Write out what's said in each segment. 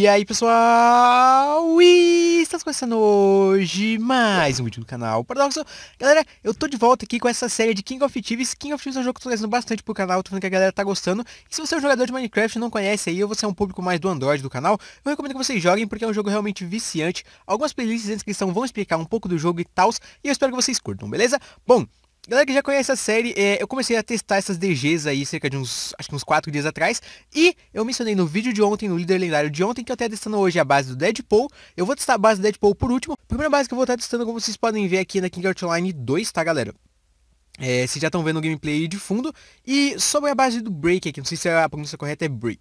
E aí pessoal, e estamos começando hoje mais um vídeo do canal Paradoxo Galera, eu tô de volta aqui com essa série de King of Thieves King of Thieves é um jogo que eu tô trazendo bastante pro canal, tô vendo que a galera tá gostando E se você é um jogador de Minecraft e não conhece aí, ou você é um público mais do Android do canal Eu recomendo que vocês joguem porque é um jogo realmente viciante Algumas playlists na descrição vão explicar um pouco do jogo e tal E eu espero que vocês curtam, beleza? Bom, Galera que já conhece a série, é, eu comecei a testar essas DGs aí cerca de uns, acho que uns 4 dias atrás. E eu mencionei no vídeo de ontem, no líder lendário de ontem, que eu até testando hoje a base do Deadpool. Eu vou testar a base do Deadpool por último. A primeira base que eu vou estar tá testando, como vocês podem ver aqui na King Outline 2, tá galera? É, vocês já estão vendo o gameplay de fundo. E sobre a base do break aqui, não sei se a pronúncia correta é break.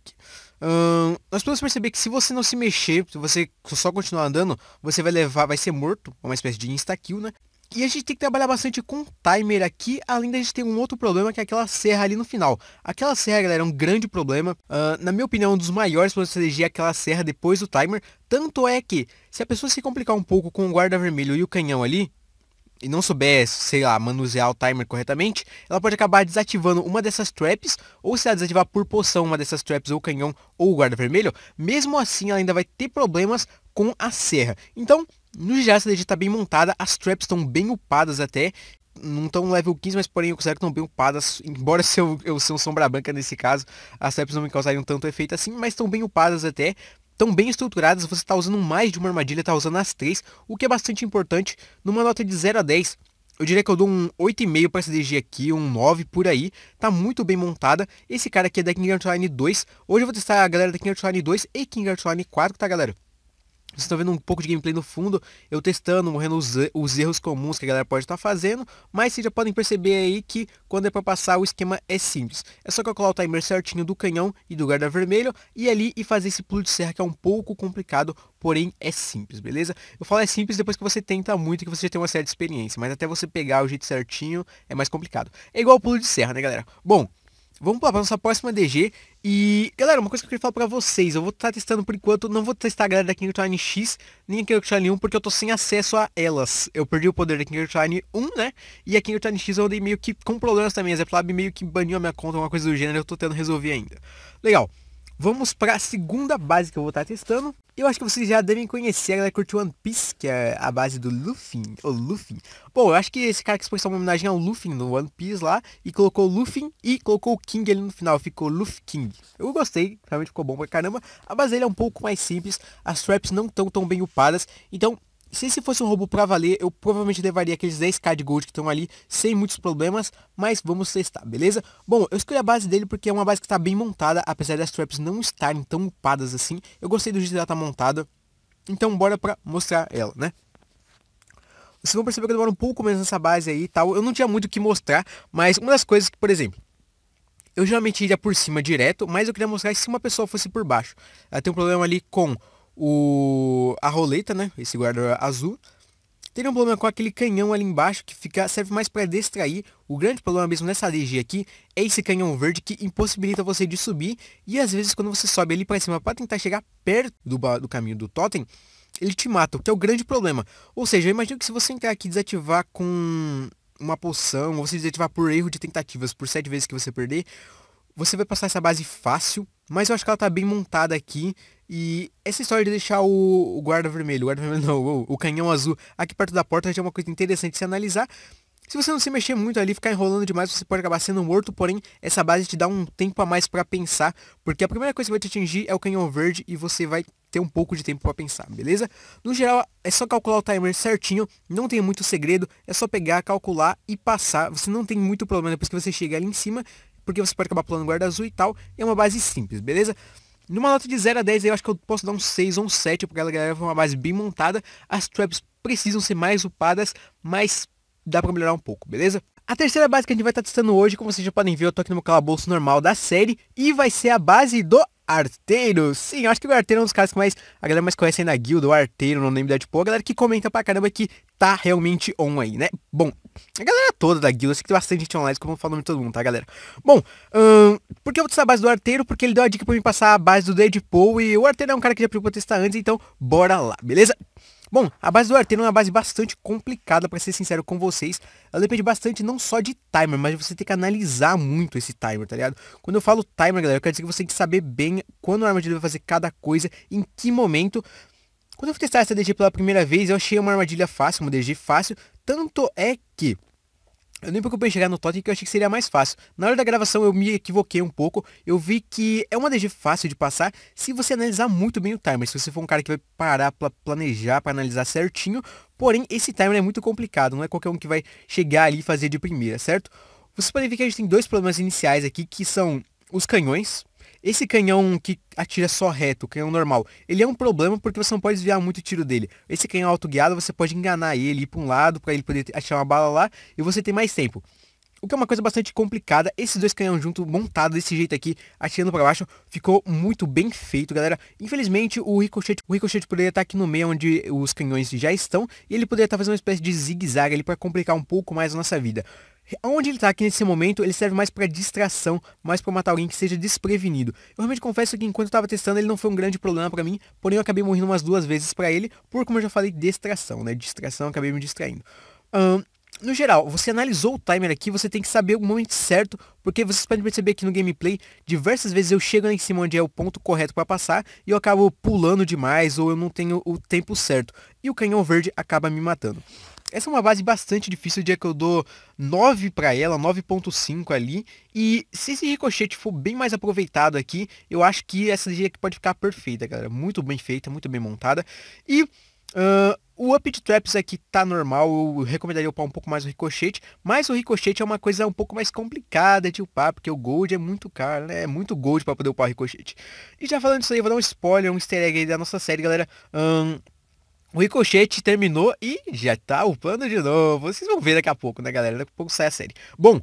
Hum, nós podemos perceber que se você não se mexer, se você só continuar andando, você vai levar, vai ser morto, é uma espécie de insta-kill, né? E a gente tem que trabalhar bastante com timer aqui, além da gente ter um outro problema que é aquela serra ali no final. Aquela serra, galera, é um grande problema. Uh, na minha opinião, é um dos maiores para você eleger aquela serra depois do timer. Tanto é que, se a pessoa se complicar um pouco com o guarda vermelho e o canhão ali, e não souber, sei lá, manusear o timer corretamente, ela pode acabar desativando uma dessas traps, ou se ela desativar por poção uma dessas traps, ou canhão, ou guarda vermelho, mesmo assim ela ainda vai ter problemas com a serra. Então, no geral, essa está bem montada, as traps estão bem upadas até, não estão level 15, mas porém eu considero que estão bem upadas, embora se eu, eu ser um sombra branca nesse caso, as traps não me causariam tanto efeito assim, mas estão bem upadas até, estão bem estruturadas, você está usando mais de uma armadilha, está usando as três, o que é bastante importante, numa nota de 0 a 10, eu diria que eu dou um 8,5 para essa DG aqui, um 9 por aí. Tá muito bem montada. Esse cara aqui é da King Hearts Line 2. Hoje eu vou testar a galera da King Hearts Line 2 e King Hearts Line 4, tá galera? Vocês estão vendo um pouco de gameplay no fundo, eu testando, morrendo os, os erros comuns que a galera pode estar tá fazendo, mas vocês já podem perceber aí que quando é para passar o esquema é simples. É só calcular o timer certinho do canhão e do guarda-vermelho, e ali e fazer esse pulo de serra que é um pouco complicado, porém é simples, beleza? Eu falo é simples depois que você tenta muito, que você já tem uma certa experiência, mas até você pegar o jeito certinho é mais complicado. É igual o pulo de serra, né galera? Bom, vamos para nossa próxima DG. E, galera, uma coisa que eu queria falar para vocês. Eu vou estar tá testando por enquanto. Não vou testar a galera da Kingtime X, nem a Kingtime 1, porque eu tô sem acesso a elas. Eu perdi o poder da Kingtime 1, né? E a Kingtime X eu andei meio que com problemas também. A Zeplab meio que baniu a minha conta, uma coisa do gênero. Eu tô tentando resolver ainda. Legal. Vamos para a segunda base que eu vou estar tá testando. Eu acho que vocês já devem conhecer, a da curte One Piece, que é a base do Luffy, O Luffy. Bom, eu acho que esse cara que expôs uma homenagem ao Luffy no One Piece lá, e colocou Luffy e colocou o King ali no final, ficou Luffy King. Eu gostei, realmente ficou bom pra caramba. A base dele é um pouco mais simples, as traps não estão tão bem upadas, então se esse fosse um robô pra valer, eu provavelmente levaria aqueles 10k de gold que estão ali, sem muitos problemas, mas vamos testar, beleza? Bom, eu escolhi a base dele porque é uma base que está bem montada, apesar das traps não estarem tão upadas assim, eu gostei do jeito que ela tá montada, então bora pra mostrar ela, né? Vocês vão perceber que eu demoro um pouco menos nessa base aí e tal, eu não tinha muito o que mostrar, mas uma das coisas que, por exemplo, eu geralmente iria por cima direto, mas eu queria mostrar se uma pessoa fosse por baixo. Ela tem um problema ali com o, a roleta, né? Esse guarda azul. Teria um problema com aquele canhão ali embaixo que fica, serve mais para distrair. O grande problema mesmo nessa DG aqui é esse canhão verde que impossibilita você de subir. E às vezes quando você sobe ali para cima para tentar chegar perto do, do caminho do totem, ele te mata, o que é o grande problema. Ou seja, eu imagino que se você entrar aqui e desativar com uma poção, ou se desativar por erro de tentativas, por sete vezes que você perder, você vai passar essa base fácil. Mas eu acho que ela tá bem montada aqui. E essa história de deixar o, guarda vermelho, o guarda vermelho não, o, o, canhão azul aqui perto da porta já é uma coisa interessante de se analisar. Se você não se mexer muito ali, ficar enrolando demais, você pode acabar sendo morto, porém essa base te dá um tempo a mais para pensar, porque a primeira coisa que vai te atingir é o canhão verde e você vai ter um pouco de tempo para pensar, beleza? No geral, é só calcular o timer certinho, não tem muito segredo, é só pegar, calcular e passar. Você não tem muito problema depois que você chega ali em cima, porque você pode acabar pulando guarda azul e tal. É uma base simples, beleza? Numa nota de 0 a 10, eu acho que eu posso dar um 6 ou um 7, porque ela é uma base bem montada. As traps precisam ser mais upadas, mas dá pra melhorar um pouco, beleza? A terceira base que a gente vai estar testando hoje, como vocês já podem ver, eu tô aqui no meu calabouço normal da série, e vai ser a base do Arteiro. Sim, acho que o Arteiro é um dos caras que mais a galera mais conhece na guilda, o Arteiro, não lembro da tipo, a galera que comenta pra caramba que tá realmente on aí, né? Bom, a galera toda da guilda, eu sei que tem bastante gente online, como eu falo nome de todo mundo, tá, galera? Bom, hum, por que eu vou testar a base do Arteiro? Porque ele deu a dica pra mim passar a base do Deadpool e o Arteiro é um cara que já pediu pra testar antes, então bora lá, beleza? Bom, a base do arteiro é uma base bastante complicada, para ser sincero com vocês. Ela depende bastante não só de timer, mas você tem que analisar muito esse timer, tá ligado? Quando eu falo timer, galera, eu quero dizer que você tem que saber bem quando a armadilha vai fazer cada coisa, em que momento. Quando eu fui testar essa DG pela primeira vez, eu achei uma armadilha fácil, uma DG fácil. Tanto é que eu nem preocupei em chegar no Totem que eu achei que seria mais fácil. Na hora da gravação eu me equivoquei um pouco. Eu vi que é uma DG fácil de passar se você analisar muito bem o timer. Se você for um cara que vai parar para planejar, para analisar certinho. Porém, esse timer é muito complicado. Não é qualquer um que vai chegar ali e fazer de primeira, certo? Vocês podem ver que a gente tem dois problemas iniciais aqui que são os canhões esse canhão que atira só reto, o canhão normal, ele é um problema porque você não pode desviar muito o tiro dele. Esse canhão guiado você pode enganar ele, ir para um lado para ele poder atirar uma bala lá e você tem mais tempo. O que é uma coisa bastante complicada, esses dois canhões juntos, montados desse jeito aqui, atirando para baixo, ficou muito bem feito, galera. Infelizmente, o ricochete, o ricochete poderia estar tá aqui no meio onde os canhões já estão, e ele poderia estar tá fazendo uma espécie de zigue-zague ali para complicar um pouco mais a nossa vida. Onde ele está aqui nesse momento, ele serve mais para distração, mais para matar alguém que seja desprevenido. Eu realmente confesso que enquanto eu estava testando, ele não foi um grande problema para mim, porém eu acabei morrendo umas duas vezes para ele, por como eu já falei, distração, né? Distração, acabei me distraindo. Um, no geral, você analisou o timer aqui, você tem que saber o momento certo, porque vocês podem perceber que no gameplay, diversas vezes eu chego lá em cima onde é o ponto correto para passar, e eu acabo pulando demais, ou eu não tenho o tempo certo, e o canhão verde acaba me matando. Essa é uma base bastante difícil, dia que eu dou 9 para ela, 9.5 ali, e se esse ricochete for bem mais aproveitado aqui, eu acho que essa dia aqui pode ficar perfeita, galera, muito bem feita, muito bem montada, e... Uh, o up de traps aqui é tá normal, eu recomendaria upar um pouco mais o ricochete, mas o ricochete é uma coisa um pouco mais complicada de upar, porque o gold é muito caro, né? É muito gold para poder upar o ricochete. E já falando isso aí, vou dar um spoiler, um easter egg aí da nossa série, galera. Um, o ricochete terminou e já tá upando de novo. Vocês vão ver daqui a pouco, né, galera? Daqui a pouco sai a série. Bom,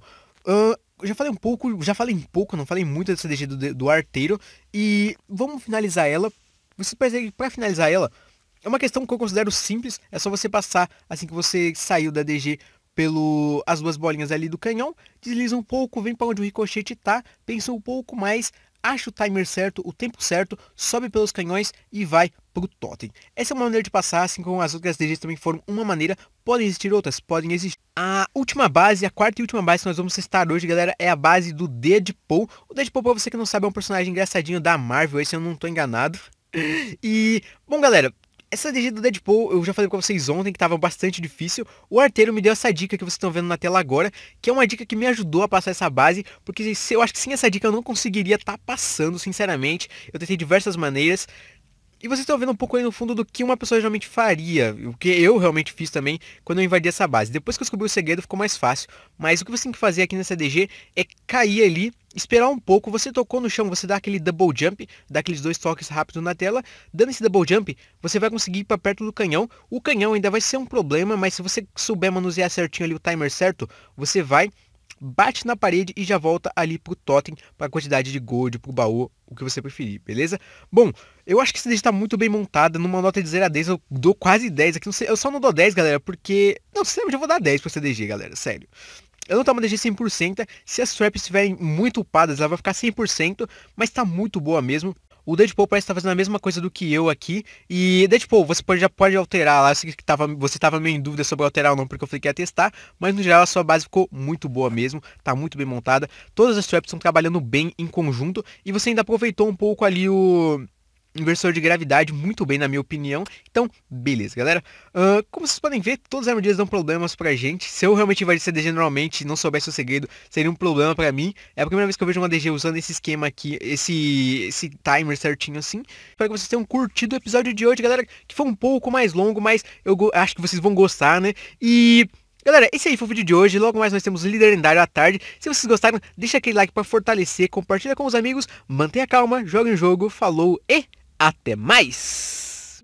um, já falei um pouco, já falei um pouco, não falei muito dessa DG do, do arteiro. E vamos finalizar ela. Vocês percebem que pra finalizar ela, é uma questão que eu considero simples, é só você passar assim que você saiu da DG pelo as duas bolinhas ali do canhão, desliza um pouco, vem para onde o ricochete tá, pensa um pouco mais, acha o timer certo, o tempo certo, sobe pelos canhões e vai pro totem. Essa é uma maneira de passar, assim como as outras DGs também foram uma maneira, podem existir outras, podem existir. A última base, a quarta e última base que nós vamos testar hoje, galera, é a base do Deadpool. O Deadpool, pra você que não sabe, é um personagem engraçadinho da Marvel, esse eu não tô enganado. E, bom galera, essa DG do Deadpool, eu já falei com vocês ontem que estava bastante difícil. O arteiro me deu essa dica que vocês estão vendo na tela agora, que é uma dica que me ajudou a passar essa base, porque eu acho que sem essa dica eu não conseguiria estar tá passando, sinceramente. Eu tentei diversas maneiras, e vocês estão tá vendo um pouco aí no fundo do que uma pessoa realmente faria, o que eu realmente fiz também quando eu invadi essa base. Depois que eu descobri o segredo ficou mais fácil, mas o que você tem que fazer aqui nessa DG é cair ali, esperar um pouco, você tocou no chão, você dá aquele double jump, dá aqueles dois toques rápidos na tela, dando esse double jump, você vai conseguir ir para perto do canhão, o canhão ainda vai ser um problema, mas se você souber manusear certinho ali o timer certo, você vai bate na parede e já volta ali pro totem, pra quantidade de gold, pro baú, o que você preferir, beleza? Bom, eu acho que essa deixa tá muito bem montada, numa nota de 0 a 10 eu dou quase 10 aqui, não sei, eu só não dou 10, galera, porque, não, sinceramente eu vou dar 10 pra CDG DG, galera, sério. Eu não tô uma DG 100%, se as traps estiverem muito upadas, ela vai ficar 100%, mas tá muito boa mesmo. O Deadpool parece estar tá fazendo a mesma coisa do que eu aqui. E Deadpool, você pode, já pode alterar lá. Eu sei que tava, você estava meio em dúvida sobre alterar ou não, porque eu falei que ia testar. Mas no geral a sua base ficou muito boa mesmo. Tá muito bem montada. Todas as traps estão trabalhando bem em conjunto. E você ainda aproveitou um pouco ali o inversor de gravidade muito bem, na minha opinião. Então, beleza, galera. Uh, como vocês podem ver, todas as armadilhas dão problemas pra gente. Se eu realmente invadir DG normalmente e não soubesse o segredo, seria um problema pra mim. É a primeira vez que eu vejo uma DG usando esse esquema aqui, esse, esse timer certinho assim. Espero que vocês tenham curtido o episódio de hoje, galera, que foi um pouco mais longo, mas eu acho que vocês vão gostar, né? E... Galera, esse aí foi o vídeo de hoje. Logo mais nós temos Líder Lendário à tarde. Se vocês gostaram, deixa aquele like para fortalecer, compartilha com os amigos, mantenha calma, joga em jogo, falou e até mais!